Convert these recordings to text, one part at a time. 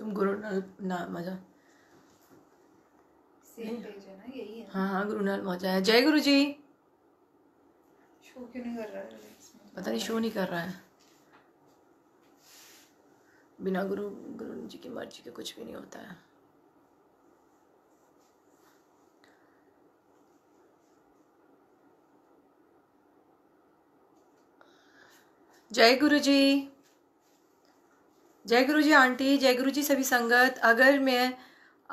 तुम गुरु नाल ना मजा हाँ हाँ गुरु नाल मजा है जय गुरु जी शो क्यों नहीं कर रहा है पता नहीं शो नहीं कर रहा है बिना गुरु गुरु जी की मर्जी के कुछ भी नहीं होता है जय गुरु जी जय गुरु जी आंटी जय गुरु जी सभी संगत अगर मैं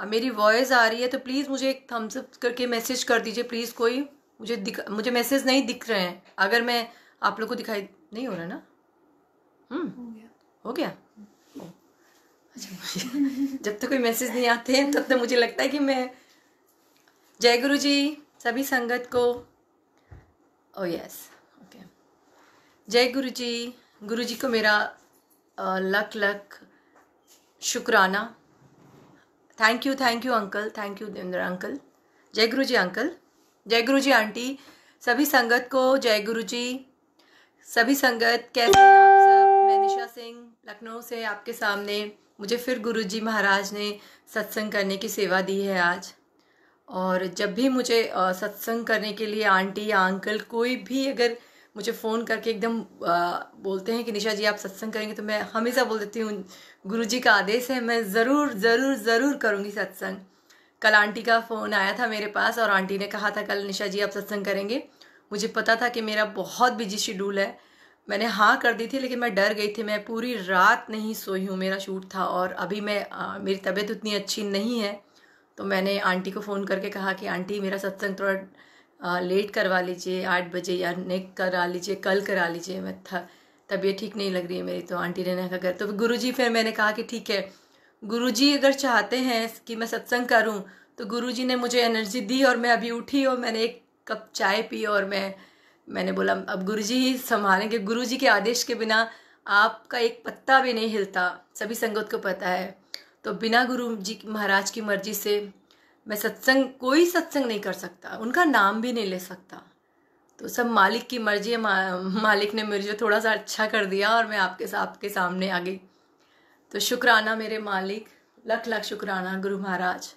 मेरी वॉइस आ रही है तो प्लीज़ मुझे एक थम्सअप करके मैसेज कर दीजिए प्लीज़ कोई मुझे दिख मुझे मैसेज नहीं दिख रहे हैं अगर मैं आप लोग को दिखाई नहीं हो रहा ना हम्म हो गया अच्छा, जब तक तो कोई मैसेज नहीं आते हैं तब तक तो मुझे लगता है कि मैं जय गुरु जी सभी संगत को ओ यस ओके जय गुरु जी गुरु जी को मेरा लक लक शुक्राना thank you thank you uncle thank you Devendra uncle जय गुरु जी अंकल जय गुरु जी आंटी सभी संगत को जय गुरु जी सभी संगत कैसे हैं आप सब मैं निशा सिंह लखनऊ से आपके सामने मुझे फिर गुरु जी महाराज ने सत्संग करने की सेवा दी है आज और जब भी मुझे सत्संग करने के लिए आंटी या अंकल कोई भी अगर मुझे फ़ोन करके एकदम बोलते हैं कि निशा जी आप सत्संग करेंगे तो मैं हमेशा बोल देती हूँ गुरु जी का आदेश है मैं ज़रूर ज़रूर ज़रूर करूँगी सत्संग कल आंटी का फ़ोन आया था मेरे पास और आंटी ने कहा था कल निशा जी आप सत्संग करेंगे मुझे पता था कि मेरा बहुत बिजी शेड्यूल है मैंने हाँ कर दी थी लेकिन मैं डर गई थी मैं पूरी रात नहीं सोई हूँ मेरा शूट था और अभी मैं आ, मेरी तबीयत उतनी अच्छी नहीं है तो मैंने आंटी को फ़ोन करके कहा कि आंटी मेरा सत्संग थोड़ा लेट करवा लीजिए आठ बजे या नेक करा लीजिए कल करा लीजिए मैं था तबीयत ठीक नहीं लग रही है मेरी तो आंटी ने ना कर तो गुरु जी फिर मैंने कहा कि ठीक है गुरु जी अगर चाहते हैं कि मैं सत्संग करूँ तो गुरु जी ने मुझे एनर्जी दी और मैं अभी उठी और मैंने एक कप चाय पी और मैं मैंने बोला अब गुरु जी ही संभालेंगे गुरु जी के आदेश के बिना आपका एक पत्ता भी नहीं हिलता सभी संगत को पता है तो बिना गुरु जी महाराज की मर्जी से मैं सत्संग कोई सत्संग नहीं कर सकता उनका नाम भी नहीं ले सकता तो सब मालिक की मर्जी है मा, मालिक ने मुझे थोड़ा सा अच्छा कर दिया और मैं आपके साथ आपके सामने आ गई तो शुक्राना मेरे मालिक लख लख शुक्राना गुरु महाराज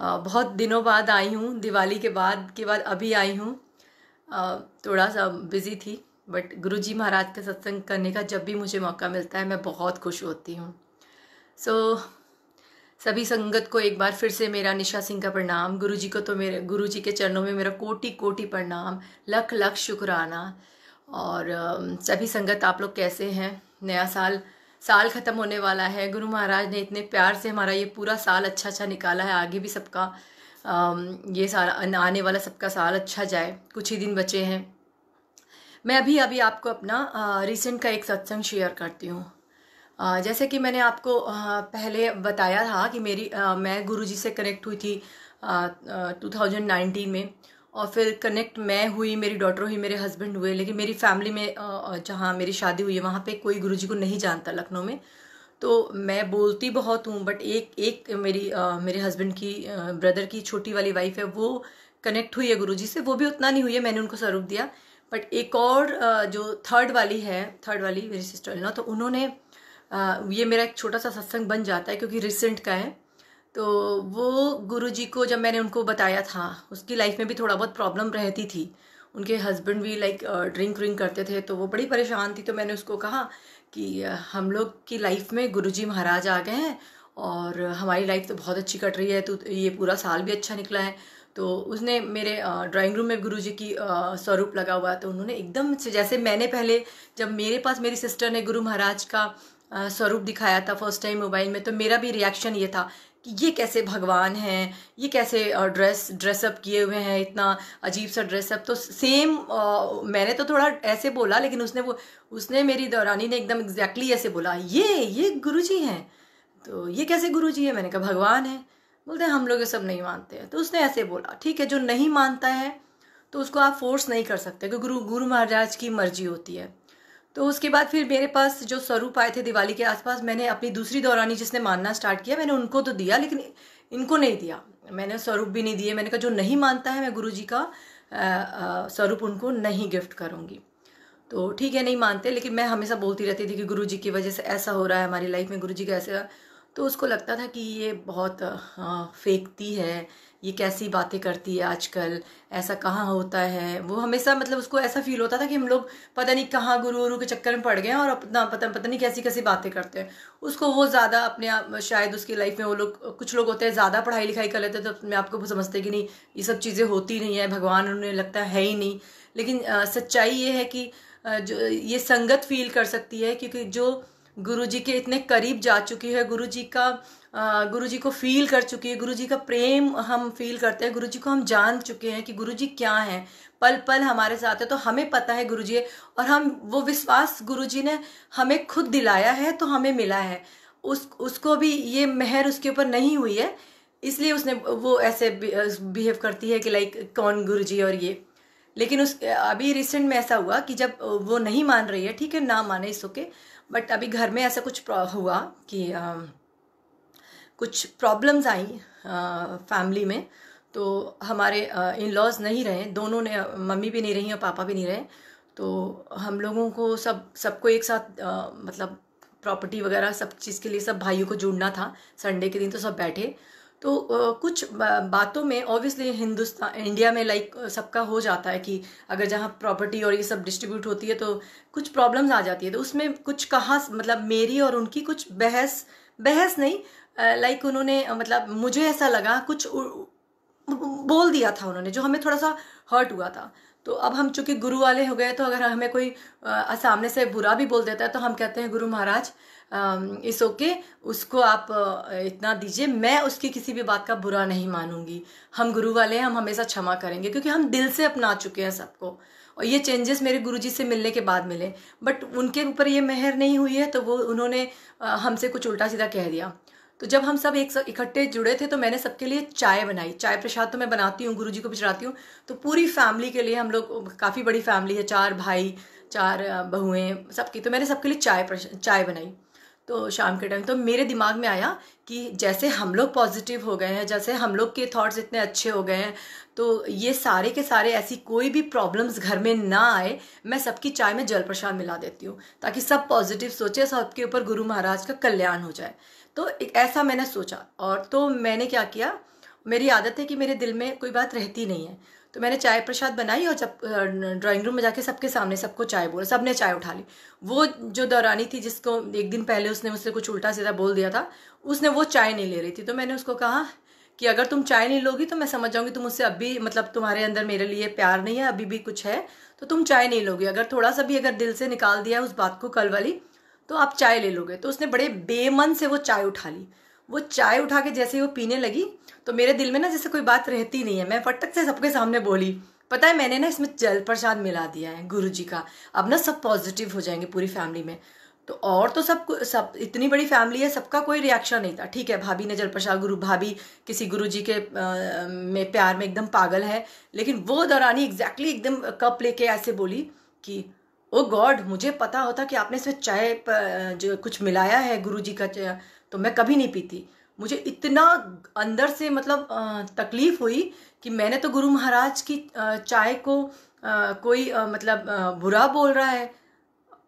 बहुत दिनों बाद आई हूँ दिवाली के बाद के बाद अभी आई हूँ थोड़ा सा बिज़ी थी बट गुरु जी महाराज का सत्संग करने का जब भी मुझे मौका मिलता है मैं बहुत खुश होती हूँ सो so, सभी संगत को एक बार फिर से मेरा निशा सिंह का प्रणाम गुरु जी को तो मेरे गुरु जी के चरणों में मेरा कोटि कोटि प्रणाम लख लख शुक्राना और सभी संगत आप लोग कैसे हैं नया साल साल ख़त्म होने वाला है गुरु महाराज ने इतने प्यार से हमारा ये पूरा साल अच्छा अच्छा निकाला है आगे भी सबका ये साल आने वाला सबका साल अच्छा जाए कुछ ही दिन बचे हैं मैं अभी अभी आपको अपना रिसेंट का एक सत्संग शेयर करती हूँ जैसे कि मैंने आपको पहले बताया था कि मेरी मैं गुरुजी से कनेक्ट हुई थी 2019 में और फिर कनेक्ट मैं हुई मेरी डॉटर हुई मेरे हस्बैंड हुए लेकिन मेरी फैमिली में जहाँ मेरी शादी हुई है वहाँ पे कोई गुरुजी को नहीं जानता लखनऊ में तो मैं बोलती बहुत हूँ बट एक एक मेरी मेरे हस्बैंड की ब्रदर की छोटी वाली वाइफ है वो कनेक्ट हुई है गुरु से वो भी उतना नहीं हुई है मैंने उनको स्वरूप दिया बट एक और जो थर्ड वाली है थर्ड वाली मेरी सिस्टर ना तो उन्होंने ये मेरा एक छोटा सा सत्संग बन जाता है क्योंकि रिसेंट का है तो वो गुरु जी को जब मैंने उनको बताया था उसकी लाइफ में भी थोड़ा बहुत प्रॉब्लम रहती थी उनके हस्बैंड भी लाइक ड्रिंक व्रिंक करते थे तो वो बड़ी परेशान थी तो मैंने उसको कहा कि हम लोग की लाइफ में गुरुजी महाराज आ गए हैं और हमारी लाइफ तो बहुत अच्छी कट रही है तो ये पूरा साल भी अच्छा निकला है तो उसने मेरे ड्राइंग रूम में गुरु जी की स्वरूप लगा हुआ तो उन्होंने एकदम से जैसे मैंने पहले जब मेरे पास मेरी सिस्टर ने गुरु महाराज का स्वरूप दिखाया था फर्स्ट टाइम मोबाइल में तो मेरा भी रिएक्शन ये था कि ये कैसे भगवान हैं ये कैसे ड्रेस ड्रेसअप किए हुए हैं इतना अजीब सा ड्रेसअप तो सेम आ, मैंने तो थोड़ा ऐसे बोला लेकिन उसने वो उसने मेरी दौरानी ने एकदम एग्जैक्टली ऐसे बोला ये ये गुरु जी हैं तो ये कैसे गुरु जी है मैंने कहा भगवान है बोलते हैं हम लोग ये सब नहीं मानते हैं तो उसने ऐसे बोला ठीक है जो नहीं मानता है तो उसको आप फोर्स नहीं कर सकते क्योंकि गुरु गुरु महाराज की मर्जी होती है तो उसके बाद फिर मेरे पास जो स्वरूप आए थे दिवाली के आसपास मैंने अपनी दूसरी दौरानी जिसने मानना स्टार्ट किया मैंने उनको तो दिया लेकिन इनको नहीं दिया मैंने स्वरूप भी नहीं दिए मैंने कहा जो नहीं मानता है मैं गुरु जी का स्वरूप उनको नहीं गिफ्ट करूँगी तो ठीक है नहीं मानते लेकिन मैं हमेशा बोलती रहती थी कि गुरु जी की वजह से ऐसा हो रहा है हमारी लाइफ में गुरु जी का ऐसा तो उसको लगता था कि ये बहुत हाँ, फेंकती है ये कैसी बातें करती है आजकल ऐसा कहाँ होता है वो हमेशा मतलब उसको ऐसा फील होता था कि हम लोग पता नहीं कहाँ गुरु गुरु के चक्कर में पड़ गए हैं और अपना पता पता नहीं कैसी कैसी बातें करते हैं उसको वो ज़्यादा अपने आप शायद उसकी लाइफ में वो लोग कुछ लोग होते हैं ज़्यादा पढ़ाई लिखाई कर लेते हैं तो अपने आपको वो समझते कि नहीं ये सब चीज़ें होती नहीं है भगवान उन्हें लगता है ही नहीं लेकिन सच्चाई ये है कि जो ये संगत फील कर सकती है क्योंकि जो गुरुजी के इतने करीब जा चुकी है गुरुजी का गुरुजी को फील कर चुकी है गुरुजी का प्रेम हम फील करते हैं गुरुजी को हम जान चुके हैं कि गुरुजी क्या हैं पल पल हमारे साथ है तो हमें पता है गुरुजी और हम वो विश्वास गुरुजी ने हमें खुद दिलाया है तो हमें मिला है उस उसको भी ये मेहर उसके ऊपर नहीं हुई है इसलिए उसने वो ऐसे बिहेव करती है कि लाइक कौन जी और ये लेकिन उस अभी रिसेंट में ऐसा हुआ कि जब वो नहीं मान रही है ठीक है ना माने इस ओके okay, बट अभी घर में ऐसा कुछ हुआ कि आ, कुछ प्रॉब्लम्स आई फैमिली में तो हमारे इन लॉज नहीं रहे दोनों ने मम्मी भी नहीं रही और पापा भी नहीं रहे तो हम लोगों को सब सबको एक साथ आ, मतलब प्रॉपर्टी वगैरह सब चीज़ के लिए सब भाइयों को जुड़ना था संडे के दिन तो सब बैठे तो कुछ बातों में ऑब्वियसली हिंदुस्तान इंडिया में लाइक सबका हो जाता है कि अगर जहाँ प्रॉपर्टी और ये सब डिस्ट्रीब्यूट होती है तो कुछ प्रॉब्लम्स आ जाती है तो उसमें कुछ कहाँ मतलब मेरी और उनकी कुछ बहस बहस नहीं लाइक उन्होंने मतलब मुझे ऐसा लगा कुछ बोल दिया था उन्होंने जो हमें थोड़ा सा हर्ट हुआ था तो अब हम चूंकि गुरु वाले हो गए तो अगर हमें कोई आ, सामने से बुरा भी बोल देता है तो हम कहते हैं गुरु महाराज इस ओके उसको आप इतना दीजिए मैं उसकी किसी भी बात का बुरा नहीं मानूंगी हम गुरु वाले हैं हम हमेशा क्षमा करेंगे क्योंकि हम दिल से अपना चुके हैं सबको और ये चेंजेस मेरे गुरुजी से मिलने के बाद मिले बट उनके ऊपर ये मेहर नहीं हुई है तो वो उन्होंने हमसे कुछ उल्टा सीधा कह दिया तो जब हम सब एक इकट्ठे जुड़े थे तो मैंने सबके लिए चाय बनाई चाय प्रसाद तो मैं बनाती हूँ गुरु जी को भी चढ़ाती हूँ तो पूरी फैमिली के लिए हम लोग काफ़ी बड़ी फैमिली है चार भाई चार बहुएँ सबकी तो मैंने सबके लिए चाय चाय बनाई तो शाम के टाइम तो मेरे दिमाग में आया कि जैसे हम लोग पॉजिटिव हो गए हैं जैसे हम लोग के थॉट्स इतने अच्छे हो गए हैं तो ये सारे के सारे ऐसी कोई भी प्रॉब्लम्स घर में ना आए मैं सबकी चाय में जल प्रसाद मिला देती हूँ ताकि सब पॉजिटिव सोचे सबके ऊपर गुरु महाराज का कल्याण हो जाए तो ऐसा मैंने सोचा और तो मैंने क्या किया मेरी आदत है कि मेरे दिल में कोई बात रहती नहीं है तो मैंने चाय प्रसाद बनाई और जब ड्राइंग रूम में जाके सबके सामने सबको चाय बोला सबने चाय उठा ली वो जो दौरानी थी जिसको एक दिन पहले उसने मुझसे कुछ उल्टा सीधा बोल दिया था उसने वो चाय नहीं ले रही थी तो मैंने उसको कहा कि अगर तुम चाय नहीं लोगी तो मैं समझ जाऊंगी तुम उससे अभी मतलब तुम्हारे अंदर मेरे लिए प्यार नहीं है अभी भी कुछ है तो तुम चाय नहीं लोगी अगर थोड़ा सा भी अगर दिल से निकाल दिया उस बात को कल वाली तो आप चाय ले लोगे तो उसने बड़े बेमन से वो चाय उठा ली वो चाय उठा के जैसे ही वो पीने लगी तो मेरे दिल में ना जैसे कोई बात रहती नहीं है मैं फटक से सबके सामने बोली पता है मैंने ना इसमें जल प्रसाद मिला दिया है गुरु जी का अब ना सब पॉजिटिव हो जाएंगे पूरी फैमिली में तो और तो सब सब इतनी बड़ी फैमिली है सबका कोई रिएक्शन नहीं था ठीक है भाभी ने जल प्रसाद गुरु भाभी किसी गुरु जी के आ, में प्यार में एकदम पागल है लेकिन वो दौरानी एग्जैक्टली एकदम कप लेके ऐसे बोली कि ओ गॉड मुझे पता होता कि आपने इसमें चाय जो कुछ मिलाया है गुरु जी का तो मैं कभी नहीं पीती मुझे इतना अंदर से मतलब तकलीफ हुई कि मैंने तो गुरु महाराज की चाय को कोई मतलब बुरा बोल रहा है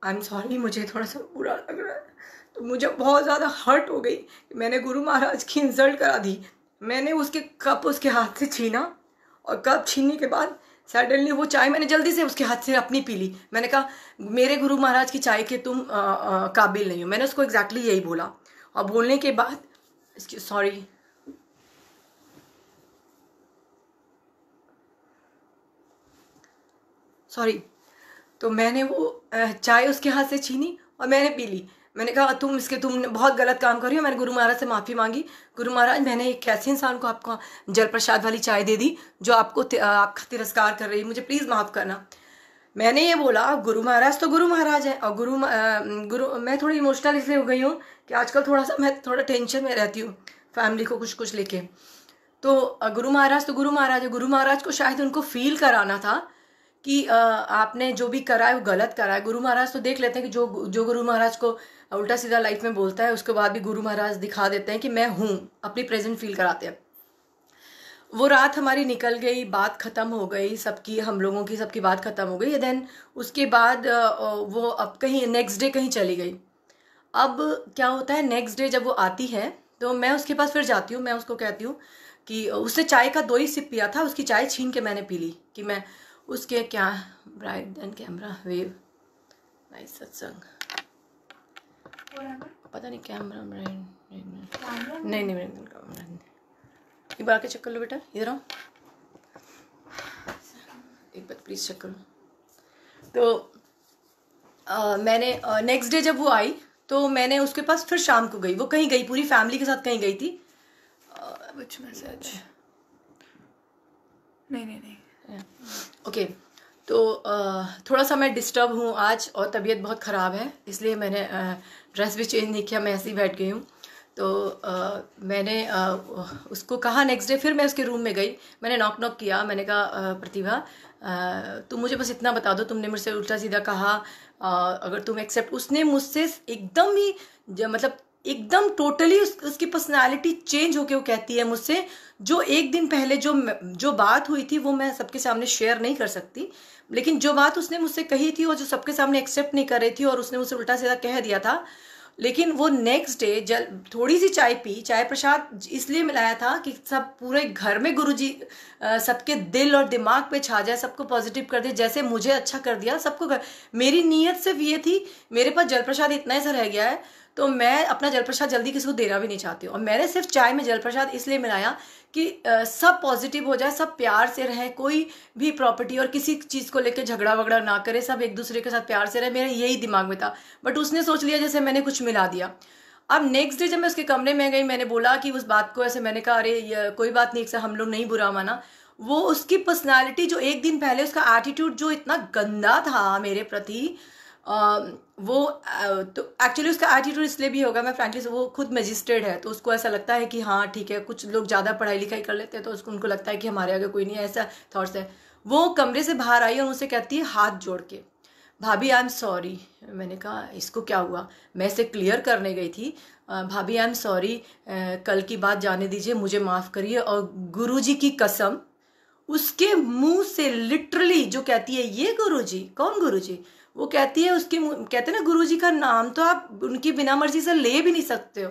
आई एम सॉरी मुझे थोड़ा सा बुरा लग रहा है तो मुझे बहुत ज़्यादा हर्ट हो गई मैंने गुरु महाराज की इंसल्ट करा दी मैंने उसके कप उसके हाथ से छीना और कप छीनने के बाद सडनली वो चाय मैंने जल्दी से उसके हाथ से अपनी पी ली मैंने कहा मेरे गुरु महाराज की चाय के तुम आ, आ, काबिल नहीं हो मैंने उसको एग्जैक्टली exactly यही बोला और बोलने के बाद सॉरी सॉरी तो मैंने वो चाय उसके हाथ से छीनी और मैंने पी ली मैंने कहा तुम इसके तुम बहुत गलत काम कर रही हो मैंने गुरु महाराज से माफ़ी मांगी गुरु महाराज मैंने एक ऐसे इंसान को आपको जल प्रसाद वाली चाय दे दी जो आपको आपका तिरस्कार कर रही मुझे प्लीज़ माफ़ करना मैंने ये बोला गुरु महाराज तो गुरु महाराज है और गुरु गुरु मैं थोड़ी इमोशनल इसलिए हो गई हूँ कि आजकल थोड़ा सा मैं थोड़ा टेंशन में रहती हूँ फैमिली को कुछ कुछ लेके तो गुरु महाराज तो गुरु महाराज है गुरु महाराज को शायद उनको फील कराना था कि आपने जो भी करा है वो गलत करा है गुरु महाराज तो देख लेते हैं कि जो जो गुरु महाराज को उल्टा सीधा लाइफ में बोलता है उसके बाद भी गुरु महाराज दिखा देते हैं कि मैं हूँ अपनी प्रेजेंट फील कराते हैं वो रात हमारी निकल गई बात ख़त्म हो गई सबकी हम लोगों की सबकी बात ख़त्म हो गई देन उसके बाद वो अब कहीं नेक्स्ट डे कहीं चली गई अब क्या होता है नेक्स्ट डे जब वो आती है तो मैं उसके पास फिर जाती हूँ मैं उसको कहती हूँ कि उसने चाय का दो ही सिप पिया था उसकी चाय छीन के मैंने पी ली कि मैं उसके क्या bright then camera wave nice सत्संग पता नहीं कैमरा नहीं नहीं नहीं कैमरा एक बार आके चेक कर लो बेटा इधर आओ एक बार प्लीज़ चेक करो तो मैंने नेक्स्ट डे जब वो आई तो मैंने उसके पास फिर शाम को गई वो कहीं गई पूरी फैमिली के साथ कहीं गई थी कुछ मैसेज नहीं नहीं नहीं ओके तो थोड़ा सा मैं डिस्टर्ब हूँ आज और तबीयत बहुत ख़राब है इसलिए मैंने ड्रेस भी चेंज नहीं किया मैं ऐसे ही बैठ गई हूँ तो मैंने उसको कहा नेक्स्ट डे फिर मैं उसके रूम में गई मैंने नॉक नॉक किया मैंने कहा प्रतिभा तुम मुझे बस इतना बता दो तुमने मुझसे उल्टा सीधा कहा अगर तुम एक्सेप्ट उसने मुझसे एकदम ही मतलब एकदम टोटली उस, उसकी पर्सनालिटी चेंज होके वो कहती है मुझसे जो एक दिन पहले जो जो बात हुई थी वो मैं सबके सामने शेयर नहीं कर सकती लेकिन जो बात उसने मुझसे कही थी और जो सबके सामने एक्सेप्ट नहीं कर रही थी और उसने मुझसे उल्टा सीधा कह दिया था लेकिन वो नेक्स्ट डे जल थोड़ी सी चाय पी चाय प्रसाद इसलिए मिलाया था कि सब पूरे घर में गुरुजी सबके दिल और दिमाग पे छा जाए सबको पॉजिटिव कर दे जैसे मुझे अच्छा कर दिया सबको मेरी नीयत सिर्फ ये थी मेरे पास जल प्रसाद इतना ही सा रह गया है तो मैं अपना जल प्रसाद जल्दी किसी को देना भी नहीं चाहती हूँ और मैंने सिर्फ चाय में जल प्रसाद इसलिए मिलाया कि सब पॉजिटिव हो जाए सब प्यार से रहें कोई भी प्रॉपर्टी और किसी चीज़ को लेकर झगड़ा वगड़ा ना करें सब एक दूसरे के साथ प्यार से रहे मेरा यही दिमाग में था बट उसने सोच लिया जैसे मैंने कुछ मिला दिया अब नेक्स्ट डे जब मैं उसके कमरे में गई मैंने बोला कि उस बात को ऐसे मैंने कहा अरे कोई बात नहीं हम लोग नहीं बुरा माना वो उसकी पर्सनालिटी जो एक दिन पहले उसका एटीट्यूड जो इतना गंदा था मेरे प्रति वो तो एक्चुअली उसका एटीट्यूड इसलिए भी होगा मैं फ्रेंकली वो खुद मजिस्ट्रेट है तो उसको ऐसा लगता है कि हाँ ठीक है कुछ लोग ज़्यादा पढ़ाई लिखाई कर लेते हैं तो उसको उनको लगता है कि हमारे आगे कोई नहीं है ऐसा थाट्स है वो कमरे से बाहर आई और उनसे कहती है हाथ जोड़ के भाभी आई एम सॉरी मैंने कहा इसको क्या हुआ मैं इसे क्लियर करने गई थी भाभी आई एम सॉरी कल की बात जाने दीजिए मुझे माफ़ करिए और गुरुजी की कसम उसके मुंह से लिटरली जो कहती है ये गुरुजी कौन गुरुजी वो कहती है उसके कहते ना गुरु जी का नाम तो आप उनकी बिना मर्जी से ले भी नहीं सकते हो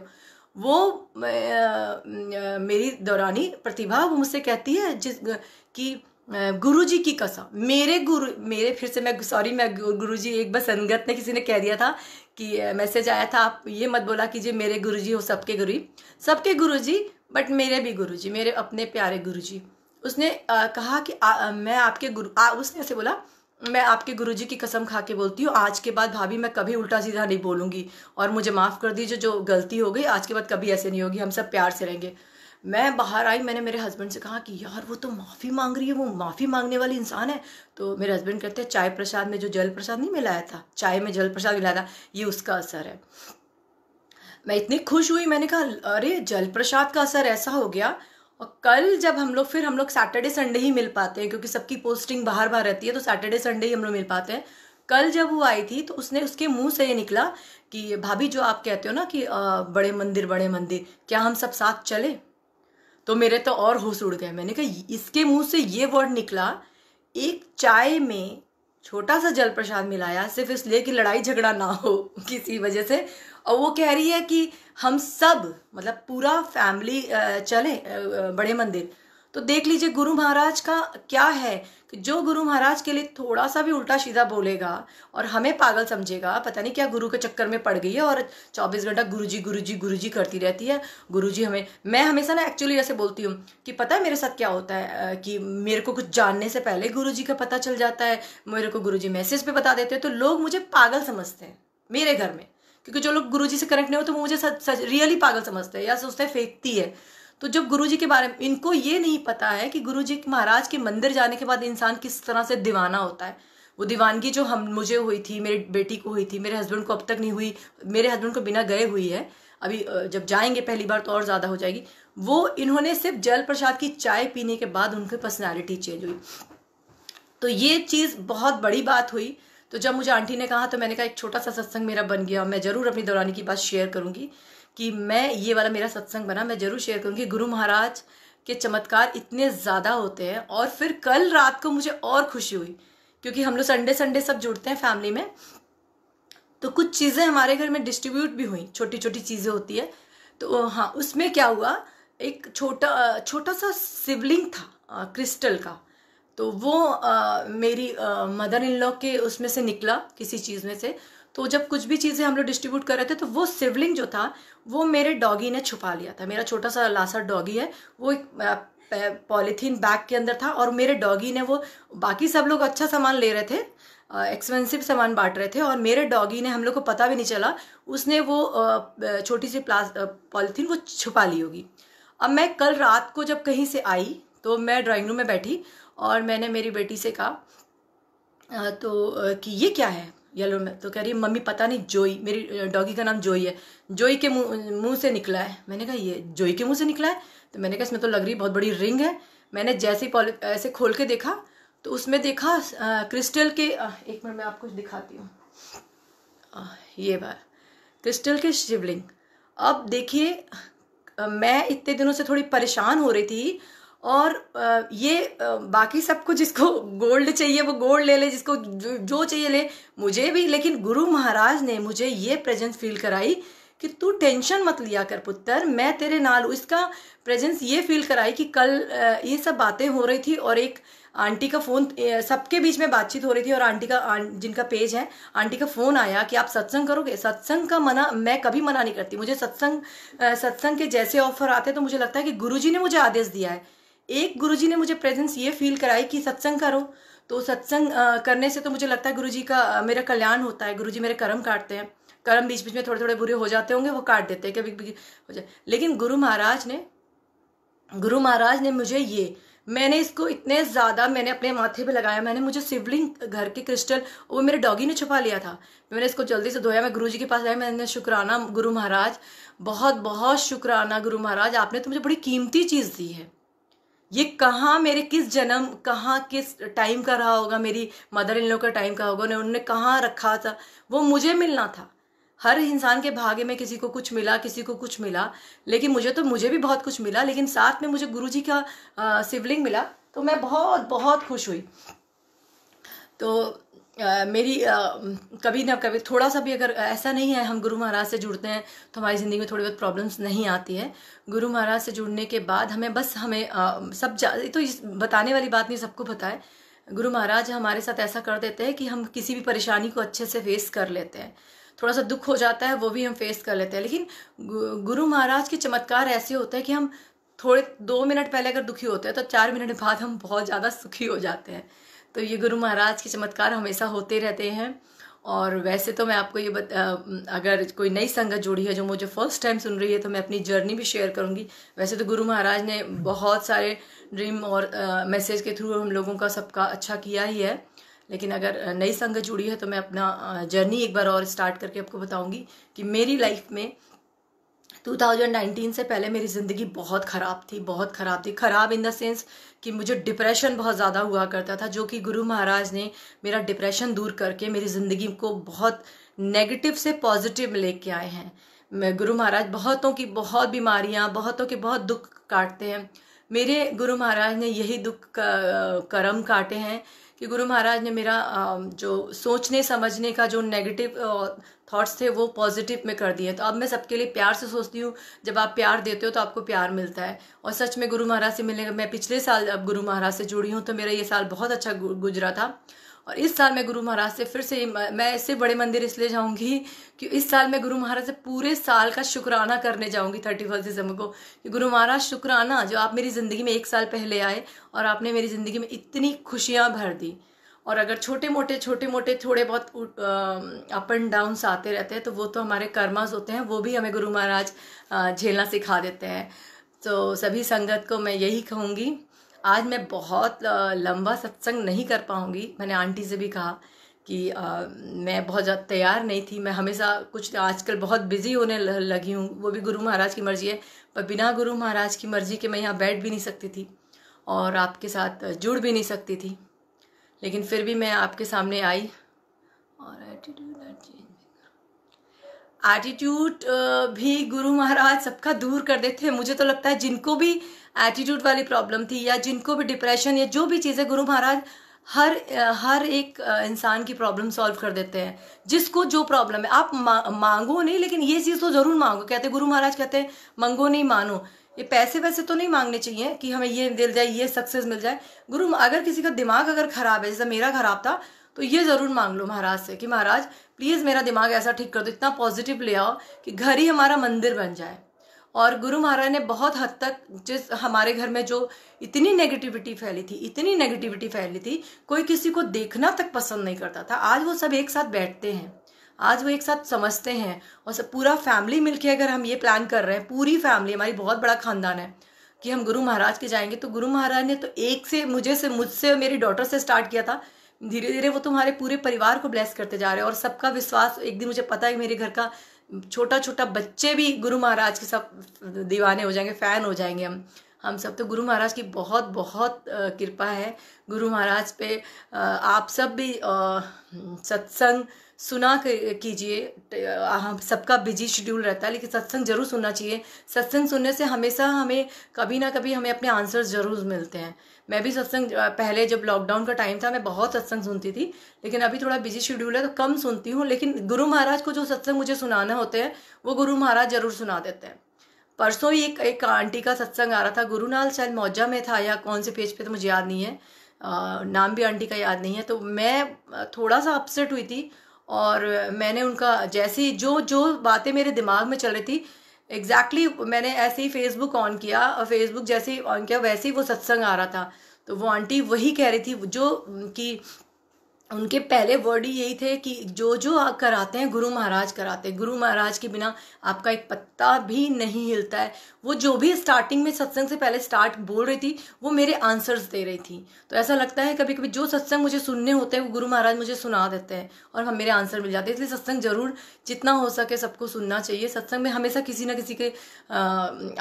वो मेरी दौरानी प्रतिभा वो मुझसे कहती है जिस कि गुरु जी की कसम मेरे गुरु मेरे फिर से मैं सॉरी मैं गुरु जी एक बार संगत ने किसी ने कह दिया था कि मैसेज आया था आप ये मत बोला कीजिए मेरे गुरु जी हो सबके गुरु सबके गुरु जी बट मेरे भी गुरु जी मेरे अपने प्यारे गुरु जी उसने कहा कि आ, मैं आपके गुरु आ, उसने ऐसे बोला मैं आपके गुरुजी की कसम खा के बोलती हूँ आज के बाद भाभी मैं कभी उल्टा सीधा नहीं बोलूंगी और मुझे माफ़ कर दीजिए जो गलती हो गई आज के बाद कभी ऐसे नहीं होगी हम सब प्यार से रहेंगे मैं बाहर आई मैंने मेरे हस्बैंड से कहा कि यार वो तो माफ़ी मांग रही है वो माफ़ी मांगने वाली इंसान है तो मेरे हस्बैंड कहते हैं चाय प्रसाद में जो जल प्रसाद नहीं मिलाया था चाय में जल प्रसाद मिलाया था ये उसका असर है मैं इतनी खुश हुई मैंने कहा अरे जल प्रसाद का असर ऐसा हो गया और कल जब हम लोग फिर हम लोग सैटरडे संडे ही मिल पाते हैं क्योंकि सबकी पोस्टिंग बाहर बाहर रहती है तो सैटरडे संडे ही हम लोग मिल पाते हैं कल जब वो आई थी तो उसने उसके मुंह से ये निकला कि भाभी जो आप कहते हो ना कि आ, बड़े मंदिर बड़े मंदिर क्या हम सब साथ चले तो मेरे तो और होश उड़ गए मैंने कहा इसके मुंह से ये वर्ड निकला एक चाय में छोटा सा जल प्रसाद मिलाया सिर्फ इसलिए कि लड़ाई झगड़ा ना हो किसी वजह से और वो कह रही है कि हम सब मतलब पूरा फैमिली चले बड़े मंदिर तो देख लीजिए गुरु महाराज का क्या है कि जो गुरु महाराज के लिए थोड़ा सा भी उल्टा सीधा बोलेगा और हमें पागल समझेगा पता नहीं क्या गुरु के चक्कर में पड़ गई है और 24 घंटा गुरुजी गुरुजी गुरुजी करती रहती है गुरुजी हमें मैं हमेशा ना एक्चुअली ऐसे बोलती हूँ कि पता है मेरे साथ क्या होता है कि मेरे को कुछ जानने से पहले गुरु का पता चल जाता है मेरे को गुरु मैसेज पर बता देते हैं तो लोग मुझे पागल समझते हैं मेरे घर में क्योंकि जो लोग गुरुजी से कनेक्ट नहीं होते तो वो मुझे सच, सच रियली पागल समझते हैं या सोचते हैं फेंकती है तो जब गुरुजी के बारे में इनको ये नहीं पता है कि गुरुजी महाराज के मंदिर जाने के बाद इंसान किस तरह से दीवाना होता है वो दीवानगी जो हम मुझे हुई थी मेरी बेटी को हुई थी मेरे हस्बैंड को अब तक नहीं हुई मेरे हस्बैंड को बिना गए हुई है अभी जब जाएंगे पहली बार तो और ज़्यादा हो जाएगी वो इन्होंने सिर्फ जल प्रसाद की चाय पीने के बाद उनकी पर्सनैलिटी चेंज हुई तो ये चीज़ बहुत बड़ी बात हुई तो जब मुझे आंटी ने कहा तो मैंने कहा एक छोटा सा सत्संग मेरा बन गया मैं ज़रूर अपनी दौरानी की बात शेयर करूंगी कि मैं ये वाला मेरा सत्संग बना मैं ज़रूर शेयर करूँगी गुरु महाराज के चमत्कार इतने ज़्यादा होते हैं और फिर कल रात को मुझे और खुशी हुई क्योंकि हम लोग संडे संडे सब जुड़ते हैं फैमिली में तो कुछ चीज़ें हमारे घर में डिस्ट्रीब्यूट भी हुई छोटी छोटी चीज़ें होती है तो हाँ उसमें क्या हुआ एक छोटा छोटा सा सिबलिंग था क्रिस्टल का तो वो आ, मेरी मदर इन लॉ के उसमें से निकला किसी चीज़ में से तो जब कुछ भी चीज़ें हम लोग डिस्ट्रीब्यूट कर रहे थे तो वो सिवलिंग जो था वो मेरे डॉगी ने छुपा लिया था मेरा छोटा सा लासा डॉगी है वो एक पॉलीथीन बैग के अंदर था और मेरे डॉगी ने वो बाकी सब लोग अच्छा सामान ले रहे थे एक्सपेंसिव सामान बांट रहे थे और मेरे डॉगी ने हम लोग को पता भी नहीं चला उसने वो छोटी सी प्लास पॉलीथीन वो छुपा ली होगी अब मैं कल रात को जब कहीं से आई तो मैं ड्राइंग रूम में बैठी और मैंने मेरी बेटी से कहा तो कि ये क्या है येलो में तो कह रही है मम्मी पता नहीं जोई मेरी डॉगी का नाम जोई है जोई के मुंह से निकला है मैंने कहा ये जोई के मुंह से निकला है तो मैंने कहा इसमें तो लग रही बहुत बड़ी रिंग है मैंने जैसे ही ऐसे खोल के देखा तो उसमें देखा क्रिस्टल के एक मिनट मैं आपको दिखाती हूँ ये बार क्रिस्टल के शिवलिंग अब देखिए मैं इतने दिनों से थोड़ी परेशान हो रही थी और ये बाकी सबको जिसको गोल्ड चाहिए वो गोल्ड ले ले जिसको जो चाहिए ले मुझे भी लेकिन गुरु महाराज ने मुझे ये प्रेजेंस फील कराई कि तू टेंशन मत लिया कर पुत्र मैं तेरे नाल इसका प्रेजेंस ये फील कराई कि कल ये सब बातें हो रही थी और एक आंटी का फ़ोन सबके बीच में बातचीत हो रही थी और आंटी का जिनका पेज है आंटी का फ़ोन आया कि आप सत्संग करोगे सत्संग का मना मैं कभी मना नहीं करती मुझे सत्संग सत्संग के जैसे ऑफर आते हैं तो मुझे लगता है कि गुरुजी ने मुझे आदेश दिया है एक गुरुजी ने मुझे प्रेजेंस ये फील कराई कि सत्संग करो तो सत्संग करने से तो मुझे लगता है गुरुजी का मेरा कल्याण होता है गुरुजी मेरे कर्म काटते हैं कर्म बीच बीच में थोड़े थोड़े बुरे हो जाते होंगे वो काट देते हैं कभी हो जाए लेकिन गुरु महाराज ने गुरु महाराज ने मुझे ये मैंने इसको इतने ज़्यादा मैंने अपने माथे पे लगाया मैंने मुझे शिवलिंग घर के क्रिस्टल वो मेरे डॉगी ने छुपा लिया था मैंने इसको जल्दी से धोया मैं गुरुजी के पास आया मैंने शुक्राना गुरु महाराज बहुत बहुत शुक्राना गुरु महाराज आपने तो मुझे बड़ी कीमती चीज़ दी है ये कहाँ मेरे किस जन्म कहाँ किस टाइम का रहा होगा मेरी मदर इन लोग का टाइम का होगा उन्होंने कहाँ रखा था वो मुझे मिलना था हर इंसान के भाग्य में किसी को कुछ मिला किसी को कुछ मिला लेकिन मुझे तो मुझे भी बहुत कुछ मिला लेकिन साथ में मुझे गुरु का शिवलिंग मिला तो मैं बहुत बहुत खुश हुई तो मेरी कभी ना कभी थोड़ा सा भी अगर ऐसा नहीं है हम गुरु महाराज से जुड़ते हैं तो हमारी ज़िंदगी में थोड़ी बहुत प्रॉब्लम्स नहीं आती है गुरु महाराज से जुड़ने के बाद हमें बस हमें सब सब तो इस बताने वाली बात नहीं सबको पता है गुरु महाराज हमारे साथ ऐसा कर देते हैं कि हम किसी भी परेशानी को अच्छे से फेस कर लेते हैं थोड़ा सा दुख हो जाता है वो भी हम फेस कर लेते हैं लेकिन गुरु महाराज के चमत्कार ऐसे होते हैं कि हम थोड़े दो मिनट पहले अगर दुखी होते हैं तो चार मिनट बाद हम बहुत ज़्यादा सुखी हो जाते हैं तो ये गुरु महाराज के चमत्कार हमेशा होते रहते हैं और वैसे तो मैं आपको ये बत अगर कोई नई संगत जुड़ी है जो मुझे फर्स्ट टाइम सुन रही है तो मैं अपनी जर्नी भी शेयर करूँगी वैसे तो गुरु महाराज ने बहुत सारे ड्रीम और मैसेज के थ्रू हम लोगों का सबका अच्छा किया ही है लेकिन अगर नई संगत जुड़ी है तो मैं अपना जर्नी एक बार और स्टार्ट करके आपको बताऊँगी कि मेरी लाइफ में 2019 से पहले मेरी ज़िंदगी बहुत ख़राब थी बहुत ख़राब थी ख़राब इन द सेंस कि मुझे डिप्रेशन बहुत ज़्यादा हुआ करता था जो कि गुरु महाराज ने मेरा डिप्रेशन दूर करके मेरी ज़िंदगी को बहुत नेगेटिव से पॉजिटिव लेके आए हैं मैं गुरु महाराज बहुतों की बहुत बीमारियाँ बहुतों के बहुत दुख काटते हैं मेरे गुरु महाराज ने यही दुख कर्म काटे हैं कि गुरु महाराज ने मेरा जो सोचने समझने का जो नेगेटिव थॉट्स थे वो पॉजिटिव में कर दिए तो अब मैं सबके लिए प्यार से सोचती हूँ जब आप प्यार देते हो तो आपको प्यार मिलता है और सच में गुरु महाराज से मिलने का मैं पिछले साल अब गुरु महाराज से जुड़ी हूँ तो मेरा ये साल बहुत अच्छा गुजरा था और इस साल मैं गुरु महाराज से फिर से मैं इससे बड़े मंदिर इसलिए जाऊंगी कि इस साल मैं गुरु महाराज से पूरे साल का शुक्राना करने जाऊंगी थर्टी फर्स्ट दिसंबर को कि गुरु महाराज शुक्राना जो आप मेरी ज़िंदगी में एक साल पहले आए और आपने मेरी ज़िंदगी में इतनी खुशियाँ भर दी और अगर छोटे मोटे छोटे मोटे थोड़े बहुत अप एंड डाउन्स आते रहते हैं तो वो तो हमारे कर्मास होते हैं वो भी हमें गुरु महाराज झेलना सिखा देते हैं तो सभी संगत को मैं यही कहूँगी आज मैं बहुत लंबा सत्संग नहीं कर पाऊँगी मैंने आंटी से भी कहा कि आ, मैं बहुत ज़्यादा तैयार नहीं थी मैं हमेशा कुछ आजकल बहुत बिजी होने लगी हूँ वो भी गुरु महाराज की मर्ज़ी है पर बिना गुरु महाराज की मर्ज़ी के मैं यहाँ बैठ भी नहीं सकती थी और आपके साथ जुड़ भी नहीं सकती थी लेकिन फिर भी मैं आपके सामने आई और एटीट्यूड एटीट्यूड भी गुरु महाराज सबका दूर कर देते हैं मुझे तो लगता है जिनको भी एटीट्यूड वाली प्रॉब्लम थी या जिनको भी डिप्रेशन या जो भी चीज़ें गुरु महाराज हर हर एक इंसान की प्रॉब्लम सॉल्व कर देते हैं जिसको जो प्रॉब्लम है आप मा, मांगो नहीं लेकिन ये चीज़ तो ज़रूर मांगो कहते गुरु महाराज कहते हैं मंगो नहीं मानो ये पैसे वैसे तो नहीं मांगने चाहिए कि हमें ये मिल जाए ये सक्सेस मिल जाए गुरु अगर किसी का दिमाग अगर ख़राब है जैसे मेरा ख़राब था तो ये ज़रूर मांग लो महाराज से कि महाराज प्लीज़ मेरा दिमाग ऐसा ठीक कर दो इतना पॉजिटिव ले आओ कि घर ही हमारा मंदिर बन जाए और गुरु महाराज ने बहुत हद तक जिस हमारे घर में जो इतनी नेगेटिविटी फैली थी इतनी नेगेटिविटी फैली थी कोई किसी को देखना तक पसंद नहीं करता था आज वो सब एक साथ बैठते हैं आज वो एक साथ समझते हैं और सब पूरा फैमिली मिलके अगर हम ये प्लान कर रहे हैं पूरी फैमिली हमारी बहुत बड़ा खानदान है कि हम गुरु महाराज के जाएंगे तो गुरु महाराज ने तो एक से मुझे से मुझसे मेरी डॉटर से स्टार्ट किया था धीरे धीरे वो तुम्हारे पूरे परिवार को ब्लेस करते जा रहे हो और सबका विश्वास एक दिन मुझे पता है मेरे घर का छोटा छोटा बच्चे भी गुरु महाराज के सब दीवाने हो जाएंगे फ़ैन हो जाएंगे हम हम सब तो गुरु महाराज की बहुत बहुत कृपा है गुरु महाराज पे आप सब भी सत्संग सुना कीजिए हम सबका बिजी शेड्यूल रहता है लेकिन सत्संग जरूर सुनना चाहिए सत्संग सुनने से हमेशा हमें कभी ना कभी हमें अपने आंसर्स जरूर मिलते हैं मैं भी सत्संग पहले जब लॉकडाउन का टाइम था मैं बहुत सत्संग सुनती थी लेकिन अभी थोड़ा बिजी शेड्यूल है तो कम सुनती हूँ लेकिन गुरु महाराज को जो सत्संग मुझे सुनाना होते हैं वो गुरु महाराज जरूर सुना देते हैं परसों ही एक एक आंटी का सत्संग आ रहा था गुरु नाल शायद मौजा में था या कौन से पेज पे तो मुझे याद नहीं है नाम भी आंटी का याद नहीं है तो मैं थोड़ा सा अपसेट हुई थी और मैंने उनका जैसे जो जो बातें मेरे दिमाग में चल रही थी एग्जैक्टली exactly, मैंने ऐसे ही फेसबुक ऑन किया और फेसबुक जैसे ही ऑन किया वैसे ही वो सत्संग आ रहा था तो वो आंटी वही कह रही थी जो कि उनके पहले वर्ड ही यही थे कि जो जो आप कराते हैं गुरु महाराज कराते हैं गुरु महाराज के बिना आपका एक पत्ता भी नहीं हिलता है वो जो भी स्टार्टिंग में सत्संग से पहले स्टार्ट बोल रही थी वो मेरे आंसर्स दे रही थी तो ऐसा लगता है कभी कभी जो सत्संग मुझे सुनने होते हैं वो गुरु महाराज मुझे सुना देते हैं और हम मेरे आंसर मिल जाते हैं इसलिए सत्संग जरूर जितना हो सके सबको सुनना चाहिए सत्संग में हमेशा किसी ना किसी के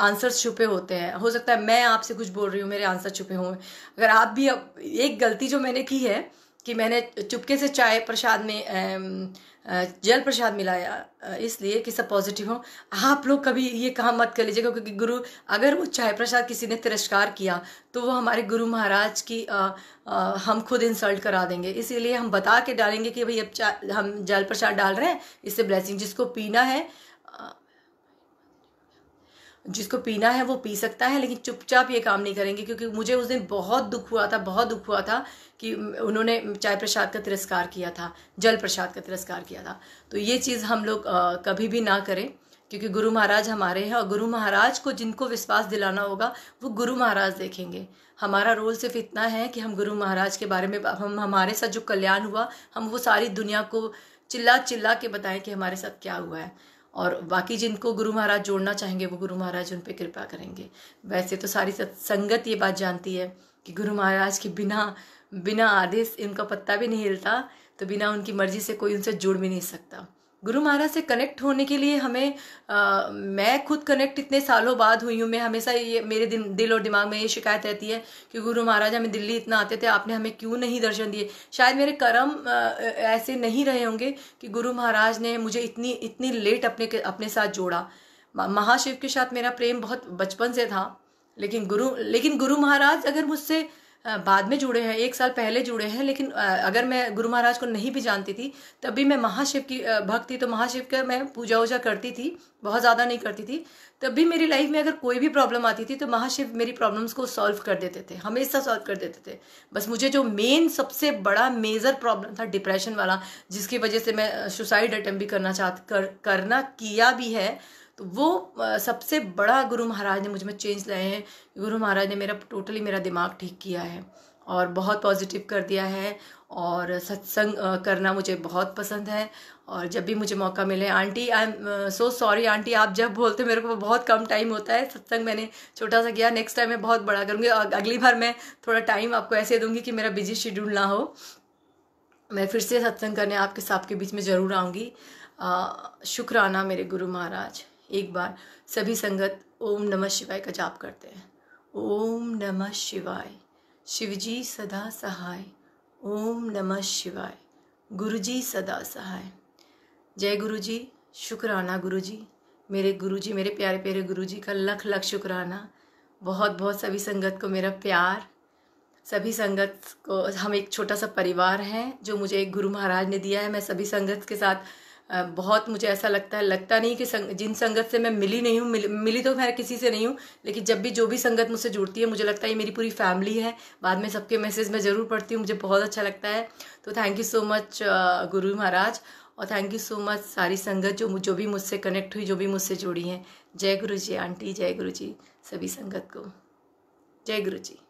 आंसर्स छुपे होते हैं हो सकता है मैं आपसे कुछ बोल रही हूँ मेरे आंसर छुपे हों अगर आप भी एक गलती जो मैंने की है कि मैंने चुपके से चाय प्रसाद में जल प्रसाद मिलाया इसलिए कि सब पॉजिटिव हो आप लोग कभी ये कहा मत कर लीजिएगा क्योंकि गुरु अगर वो चाय प्रसाद किसी ने तिरस्कार किया तो वो हमारे गुरु महाराज की आ, आ, हम खुद इंसल्ट करा देंगे इसीलिए हम बता के डालेंगे कि भाई अब हम जल प्रसाद डाल रहे हैं इससे ब्लेसिंग जिसको पीना है जिसको पीना है वो पी सकता है लेकिन चुपचाप ये काम नहीं करेंगे क्योंकि मुझे उस दिन बहुत दुख हुआ था बहुत दुख हुआ था कि उन्होंने चाय प्रसाद का तिरस्कार किया था जल प्रसाद का तिरस्कार किया था तो ये चीज़ हम लोग कभी भी ना करें क्योंकि गुरु महाराज हमारे हैं और गुरु महाराज को जिनको विश्वास दिलाना होगा वो गुरु महाराज देखेंगे हमारा रोल सिर्फ इतना है कि हम गुरु महाराज के बारे में हम हमारे साथ जो कल्याण हुआ हम वो सारी दुनिया को चिल्ला चिल्ला के बताएं कि हमारे साथ क्या हुआ है और बाकी जिनको गुरु महाराज जोड़ना चाहेंगे वो गुरु महाराज उन पर कृपा करेंगे वैसे तो सारी सत्संगत ये बात जानती है कि गुरु महाराज के बिना बिना आदेश इनका पत्ता भी नहीं हिलता तो बिना उनकी मर्जी से कोई उनसे जुड़ भी नहीं सकता गुरु महाराज से कनेक्ट होने के लिए हमें आ, मैं खुद कनेक्ट इतने सालों बाद हुई हूँ मैं हमेशा ये मेरे दिन दिल और दिमाग में ये शिकायत रहती है कि गुरु महाराज हमें दिल्ली इतना आते थे आपने हमें क्यों नहीं दर्शन दिए शायद मेरे कर्म आ, ऐसे नहीं रहे होंगे कि गुरु महाराज ने मुझे इतनी इतनी लेट अपने अपने साथ जोड़ा महाशिव के साथ मेरा प्रेम बहुत बचपन से था लेकिन गुरु लेकिन गुरु महाराज अगर मुझसे बाद में जुड़े हैं एक साल पहले जुड़े हैं लेकिन अगर मैं गुरु महाराज को नहीं भी जानती थी तब भी मैं महाशिव की भक्ति तो महाशिव का मैं पूजा वूजा करती थी बहुत ज़्यादा नहीं करती थी तब भी मेरी लाइफ में अगर कोई भी प्रॉब्लम आती थी तो महाशिव मेरी प्रॉब्लम्स को सॉल्व कर देते थे हमेशा सॉल्व कर देते थे बस मुझे जो मेन सबसे बड़ा मेजर प्रॉब्लम था डिप्रेशन वाला जिसकी वजह से मैं सुसाइड अटैम्प भी करना चाह कर करना किया भी है तो वो सबसे बड़ा गुरु महाराज ने मुझ में चेंज लाए हैं गुरु महाराज ने मेरा टोटली मेरा दिमाग ठीक किया है और बहुत पॉजिटिव कर दिया है और सत्संग करना मुझे बहुत पसंद है और जब भी मुझे मौका मिले aunty I am so sorry aunty आप जब बोलते मेरे को बहुत कम टाइम होता है सत्संग मैंने छोटा सा किया नेक्स्ट टाइम मैं बहुत बड़ा करूँगी अगली बार मैं थोड़ा टाइम आपको ऐसे दूंगी कि मेरा बिजी शेड्यूल ना हो मैं फिर से सत्संग करने आपके साथ के बीच में ज़रूर आऊँगी शुक्राना मेरे गुरु महाराज एक बार सभी संगत ओम नमः शिवाय का जाप करते हैं ओम नमः शिवाय शिवजी सदा सहाय ओम नमः शिवाय गुरुजी सदा सहाय जय गुरुजी शुक्राना गुरुजी मेरे गुरुजी मेरे प्यारे प्यारे गुरुजी का लख लख शुक्राना बहुत बहुत सभी संगत को मेरा प्यार सभी संगत को हम एक छोटा सा परिवार हैं जो मुझे एक गुरु महाराज ने दिया है मैं सभी संगत के साथ बहुत मुझे ऐसा लगता है लगता नहीं कि संग, जिन संगत से मैं मिली नहीं हूँ मिली, मिली तो मैं किसी से नहीं हूँ लेकिन जब भी जो भी संगत मुझसे जुड़ती है मुझे लगता है ये मेरी पूरी फैमिली है बाद में सबके मैसेज मैं ज़रूर पढ़ती हूँ मुझे बहुत अच्छा लगता है तो थैंक यू सो मच गुरु महाराज और थैंक यू सो मच सारी संगत जो जो भी मुझसे कनेक्ट हुई जो भी मुझसे जुड़ी हैं जय गुरु जी आंटी जय गुरु जी सभी संगत को जय गुरु जी